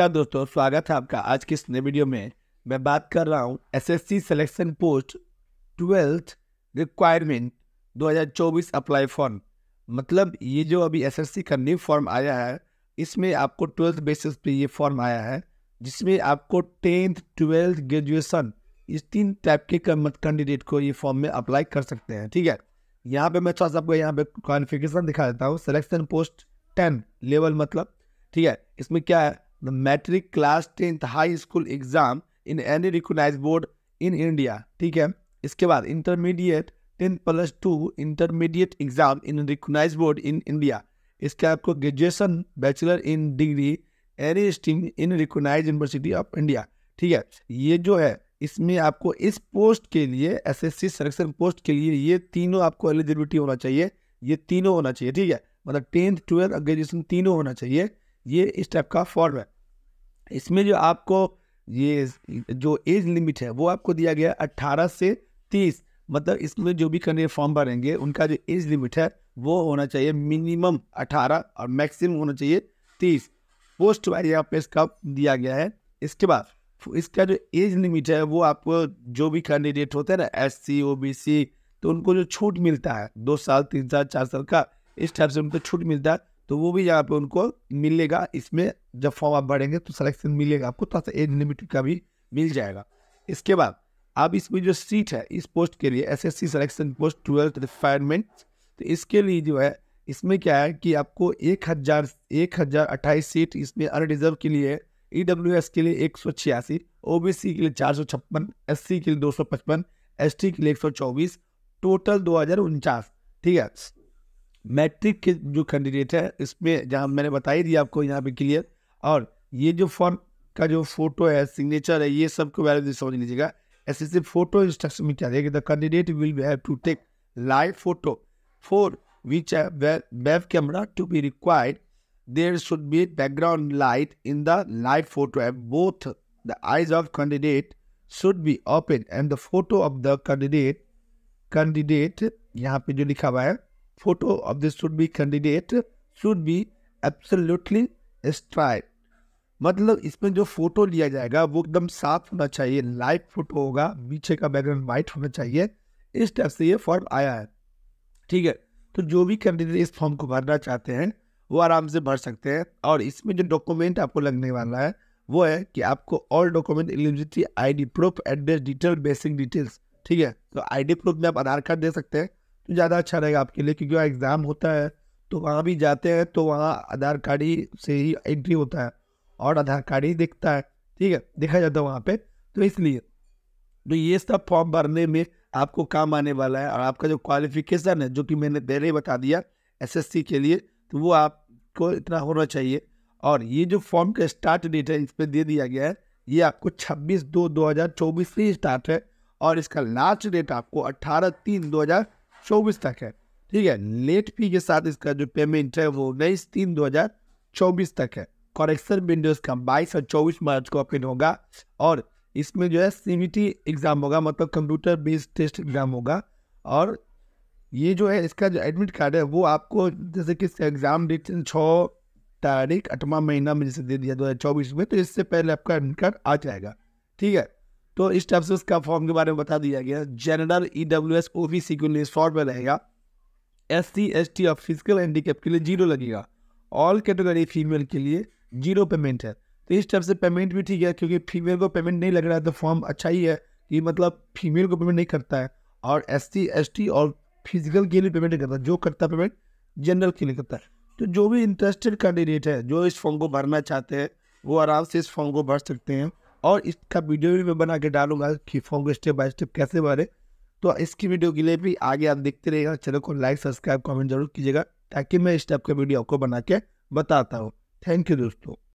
नमस्कार दोस्तों स्वागत है आपका आज की इस नए वीडियो में मैं बात कर रहा हूँ SSC selection post twelfth requirement 2024 apply form मतलब ये जो अभी एसएससी का न्यू फॉर्म आया है इसमें आपको ट्वेल्थ बेसिस पे ये फॉर्म आया है जिसमें आपको टेंथ ट्वेल्थ ग्रेजुएसन इस तीन टाइप के कैंडिडेट को ये फॉर्म में अप्लाई कर सकते हैं ठीक है यहाँ पर मैं थोड़ा सा आपको यहाँ पर क्वालिफिकेशन दिखा देता हूँ सिलेक्शन पोस्ट टेन लेवल मतलब ठीक है इसमें क्या है the matric class tenth high school exam in any recognize board in India ठीक है इसके बाद intermediate tenth plus two intermediate exam in recognize board in India इसके आपको graduation bachelor in degree any stream in recognize university of India ठीक है ये जो है इसमें आपको इस पोस्ट के लिए एसएससी सिलेक्शन पोस्ट के लिए ये तीनों आपको एलिजिबिलिटी होना चाहिए ये तीनों होना चाहिए ठीक है मतलब टेंथ ट्वेल्थ और ग्रेजुएशन तीनों होना चाहिए ये इस टाइप का फॉर्म है इसमें जो आपको ये जो एज लिमिट है वो आपको दिया गया अट्ठारह से तीस मतलब इसमें जो भी कन्या फॉर्म भरेंगे उनका जो एज लिमिट है वो होना चाहिए मिनिमम अठारह और मैक्सिमम होना चाहिए तीस पोस्ट वाइज यहाँ पे इसका दिया गया है इसके बाद इसका जो एज लिमिट है वो आपको जो भी कैंडिडेट होते हैं ना एस सी ओ बी सी तो उनको जो छूट मिलता है दो साल तीन साल चार साल का इस टाइप से उनको छूट मिलता है तो वो भी यहाँ पे उनको मिलेगा इसमें जब फॉर्म आप भरेंगे तो सिलेक्शन मिलेगा आपको थोड़ा सा एज लिमिट का भी मिल जाएगा इसके बाद अब इसमें जो सीट है इस पोस्ट के लिए S S C selection post twelfth requirement तो इसके लिए जो है इसमें क्या है कि आपको एक हज़ार एक हज़ार अट्ठाईस सीट इसमें अनरिजर्व के लिए ई डब्ल्यू एस के लिए एक सौ छियासी ओ बी सी के लिए चार सौ छप्पन एस सी के लिए दो सौ पचपन एस टी के लिए एक सौ चौबीस टोटल दो हज़ार उनचास ठीक है मैट्रिक के जो कैंडिडेट है इसमें जहाँ मैंने बता ही दिया आपको यहाँ पे क्लियर और ये जो फॉर्म का जो फोटो है सिग्नेचर है ये सब को वैल्यू समझ लीजिएगा ऐसे से फोटो इंस्ट्रक्शन में क्या देगा the candidate will have to take live photo for which web camera to be required there should be background light in the live photo है both the eyes of candidate should be open and the photo of the candidate candidate यहाँ पे जो लिखा हुआ है photo of this should be candidate should be absolutely straight मतलब इसमें जो फोटो लिया जाएगा वो एकदम साफ होना चाहिए लाइट फोटो होगा पीछे का बैकग्राउंड वाइट होना चाहिए इस टाइप से ये फॉर्म आया है ठीक है तो जो भी कैंडिडेट इस फॉर्म को भरना चाहते हैं वो आराम से भर सकते हैं और इसमें जो डॉक्यूमेंट आपको लगने वाला है वो है कि आपको all document eligibility D proof address detail basic details ठीक है तो डी प्रूफ में आप आधार कार्ड दे सकते हैं तो ज़्यादा अच्छा रहेगा आपके लिए क्योंकि वहाँ एग्ज़ाम होता है तो वहाँ भी जाते हैं तो वहाँ आधार कार्ड ही से ही एंट्री होता है और आधार कार्ड ही दिखता है ठीक है देखा जाता है वहाँ पर तो इसलिए तो ये सब फॉर्म भरने में आपको काम आने वाला है और आपका जो क्वालिफिकेशन है जो कि मैंने पहले ही बता दिया एसएससी के लिए तो वो आपको इतना होना चाहिए और ये जो फॉर्म का स्टार्ट डेट है इस पर दे दिया गया है ये आपको 26 दो 2024 से स्टार्ट है और इसका लास्ट डेट आपको 18 तीन चौबीस तक है ठीक है लेट फी के साथ इसका जो पेमेंट है वो उन्नीस तीन दो हजार चौबीस तक है करेक्शन विंडोज़ का बाईस और चौबीस मार्च को ओपन होगा और इसमें जो है सीमिटी एग्ज़ाम होगा मतलब कंप्यूटर बेस्ड टेस्ट एग्ज़ाम होगा और ये जो है इसका जो एडमिट कार्ड है वो आपको जैसे कि एग्ज़ाम डेट छः तारीख अठवा महीना में जैसे दे दिया दो हज़ार चौबीस में तो इससे पहले आपका एडमिट कार्ड आ जाएगा ठीक है तो इस टाइप से उसका फॉर्म के बारे में बता दिया गया general E W S O B C के लिए शॉर्ट में रहेगा एस सी एस टी और फिजिकल हैंडीकेप के लिए जीरो लगेगा ऑल कैटेगरी फीमेल के लिए जीरो पेमेंट है तो इस टाइप से पेमेंट भी ठीक है क्योंकि फीमेल को पेमेंट नहीं लग रहा है तो फॉर्म अच्छा ही है कि मतलब फीमेल को पेमेंट नहीं करता है और एस सी एस टी और फिजिकल के लिए पेमेंट नहीं करता जो करता है पेमेंट जनरल के लिए करता है तो जो भी इंटरेस्टेड कैंडिडेट है जो इस फॉर्म को भरना चाहते हैं वो आराम से इस फॉर्म को भर सकते हैं और इसका वीडियो भी मैं बना के डालूंगा कि को स्टेप बाय स्टेप कैसे बने तो इसकी वीडियो के लिए भी आगे आप देखते रहिएगा चैनल को लाइक सब्सक्राइब कमेंट जरूर कीजिएगा ताकि मैं इस टाइप का वीडियो आपको बना के बताता हूँ थैंक यू दोस्तों